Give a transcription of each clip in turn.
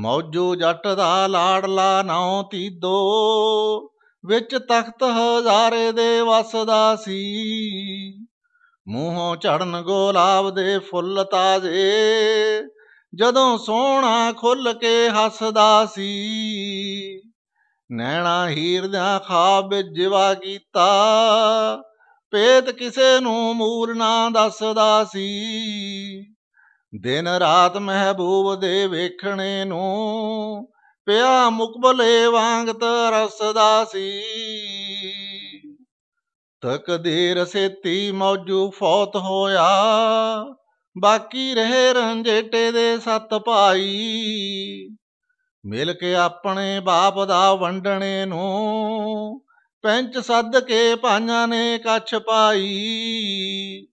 ਮੌਜੂ ਜੱਟ ਦਾ ਲਾੜਲਾ ਨਾਉ ਤੀਦੋ ਵਿੱਚ ਤਖਤ ਹਜ਼ਾਰੇ ਦੇ ਵਸਦਾ ਸੀ ਮੂੰਹੋਂ ਝੜਨ ਗੋਲਾਬ ਦੇ ਫੁੱਲ ਤਾਜ਼ੇ ਜਦੋਂ ਸੋਹਣਾ ਖੁੱਲ ਕੇ ਹੱਸਦਾ ਸੀ ਨੈਣਾ ਹੀਰ ਦਾ ਖਾਬ ਜਿਵਾ ਕੀਤਾ ਪੇਤ ਕਿਸੇ ਨੂੰ ਮੂਰ ਨਾ ਦੱਸਦਾ ਸੀ ਦਿਨ ਰਾਤ ਮਹਿਬੂਬ ਦੇ ਵੇਖਣੇ ਨੂੰ ਪਿਆ ਮੁਕਬਲੇ ਵਾਂਗ ਤਰਸਦਾ ਸੀ ਤਕਦੀਰ ਸੇਤੀ ਮੌਜੂ ਫੌਤ ਹੋਇਆ ਬਾਕੀ ਰਹੇ ਰੰਜੇਟੇ ਦੇ ਸੱਤ ਭਾਈ ਮਿਲ ਕੇ ਆਪਣੇ ਬਾਪ ਦਾ ਵੰਡਣੇ ਨੂੰ ਪੈਂਚ ਸੱਦ ਕੇ ਭਾਈਆਂ ਨੇ ਕੱਛ ਪਾਈ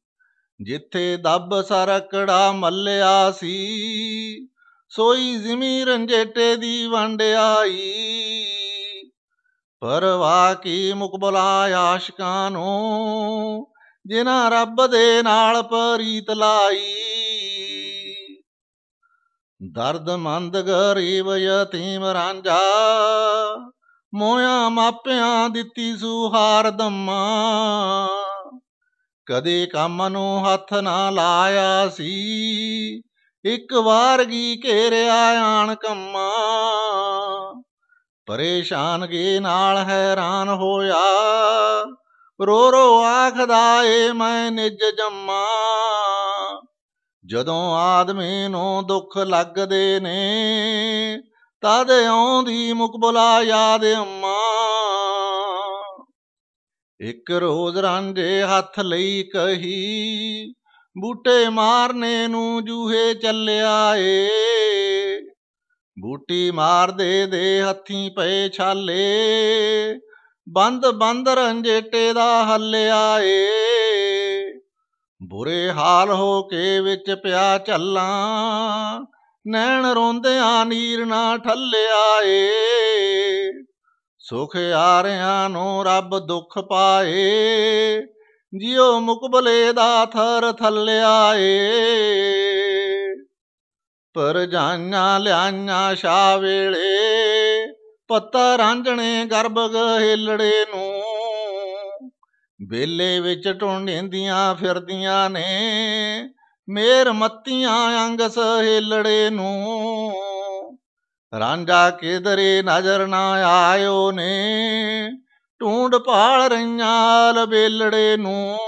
ਜਿੱਥੇ ਦੱਬ ਸਰਕੜਾ ਮੱਲਿਆ ਸੀ ਸੋਈ ਜ਼ਮੀਰ ਰੰਜੇਟੇ ਦੀ ਵੰਡ ਆਈ ਪਰਵਾ ਕੀ ਮੁਕਬਲਾ ਆਸ਼ਕਾਂ ਨੂੰ ਜਿਨ੍ਹਾਂ ਰੱਬ ਦੇ ਨਾਲ ਪ੍ਰੀਤ ਲਾਈ ਦਰਦਮੰਦ ਗਰੀਬ ਯਤੀਮ ਰਾਂਝਾ ਮੋਇਆ ਮਾਪਿਆਂ ਦਿੱਤੀ ਸੁਹਾਰ ਦਮਾਂ ਕਦੇ ਕੰਮ ਨੂੰ ਹੱਥ ਨਾ ਲਾਇਆ ਸੀ ਇੱਕ ਵਾਰ ਗੀ ਘੇਰਿਆ ਆਣ ਕੰਮਾ ਪਰੇਸ਼ਾਨ ਗੇ ਨਾਲ ਹੈਰਾਨ ਹੋਇਆ ਰੋ ਰੋ ਆਖਦਾ ਏ ਮੈਂ ਨਿਜ ਜੰਮਾ ਜਦੋਂ ਆਦਮੀ ਨੂੰ ਦੁੱਖ ਲੱਗਦੇ ਨੇ ਤਦ ਆਉਂਦੀ ਮੁਕਬਲਾ ਯਾਦ ਅੰਮਾ ਇੱਕ ਰੋਜ਼ ਰਾਂਝੇ ਹੱਥ ਲਈ ਕਹੀ ਬੂਟੇ ਮਾਰਨੇ ਨੂੰ ਜੂਹੇ ਚੱਲਿਆ ਏ ਬੂਟੀ ਮਾਰਦੇ ਦੇ ਹੱਥੀ ਪਏ ਛਾਲੇ ਬੰਦ ਬੰਦ ਰੰਜੇਟੇ ਦਾ ਹੱਲਿਆ ਏ ਬੁਰੇ ਹਾਲ ਹੋ ਕੇ ਵਿੱਚ ਪਿਆ ਝੱਲਾਂ ਨੈਣ ਰੋਂਦਿਆਂ ਨੀਰ ਨਾ ਠੱਲਿਆ ਏ ਸੁਖ ਆਰਿਆਂ ਨੂੰ ਰੱਬ ਦੁੱਖ ਪਾਏ ਜਿਉ ਮੁਕਬਲੇ ਦਾ ਥਰ ਥੱਲਿਆ ਆਏ ਪਰ ਜਾਨਾਂ ਲਿਆਈਆਂ ਸ਼ਾ ਵੇਲੇ ਪੱਤਾ ਰਾਂਝਣੇ ਗਰਭ ਗਹਿਲੜੇ ਨੂੰ ਵੇਲੇ ਵਿੱਚ ਟੁੰਡੇਂਦੀਆਂ ਫਿਰਦੀਆਂ ਨੇ ਮੇਰ ਮੱਤੀਆਂ ਅੰਗ ਸਹੇਲੜੇ ਨੂੰ ਰਾਂਝਾ ਕੇਦਰੇ ਨਜ਼ਰ ਨਾ ਆਇਓ ਨੇ ਟੂੰਡ ਭਾਲ ਰਈਆਂ ਲਬੇਲੜੇ ਨੂੰ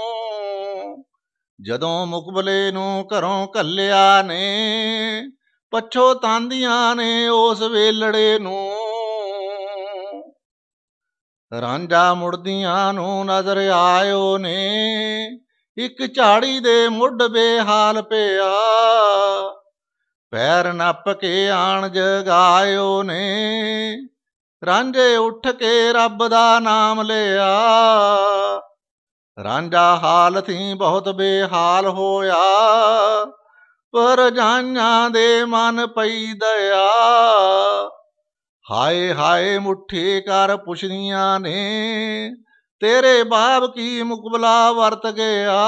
ਜਦੋਂ ਮੁਕਬਲੇ ਨੂੰ ਘਰੋਂ ਕੱਲਿਆ ਨੇ ਪੱਛੋ ਤਾਂਦੀਆਂ ਨੇ ਉਸ ਵੇਲੜੇ ਨੂੰ ਰਾਂਝਾ ਮੁੜਦੀਆਂ ਨੂੰ ਨਜ਼ਰ ਆਇਓ ਨੇ ਇੱਕ ਝਾੜੀ ਦੇ ਮੁੱਢ ਬੇਹਾਲ ਪਿਆ ਪੈਰ ਨੱਪ ਕੇ ਆਣ ਜਗਾਇਓ ਨੇ ਰਾਂਝੇ ਉੱਠ ਕੇ ਰੱਬ ਦਾ ਨਾਮ ਲਿਆ ਰਾਂਝਾ ਹਾਲ ਸੀ ਬਹੁਤ ਬੇਹਾਲ ਹੋਇਆ ਪਰ ਜਾਨਾਂ ਦੇ ਮਨ ਪਈ ਦਇਆ ਹਾਏ ਹਾਏ ਮੁੱਠੀ ਕਰ ਪੁੱਛਦੀਆਂ ਨੇ ਤੇਰੇ ਬਾਪ ਕੀ ਮੁਕਬਲਾ ਵਰਤ ਗਿਆ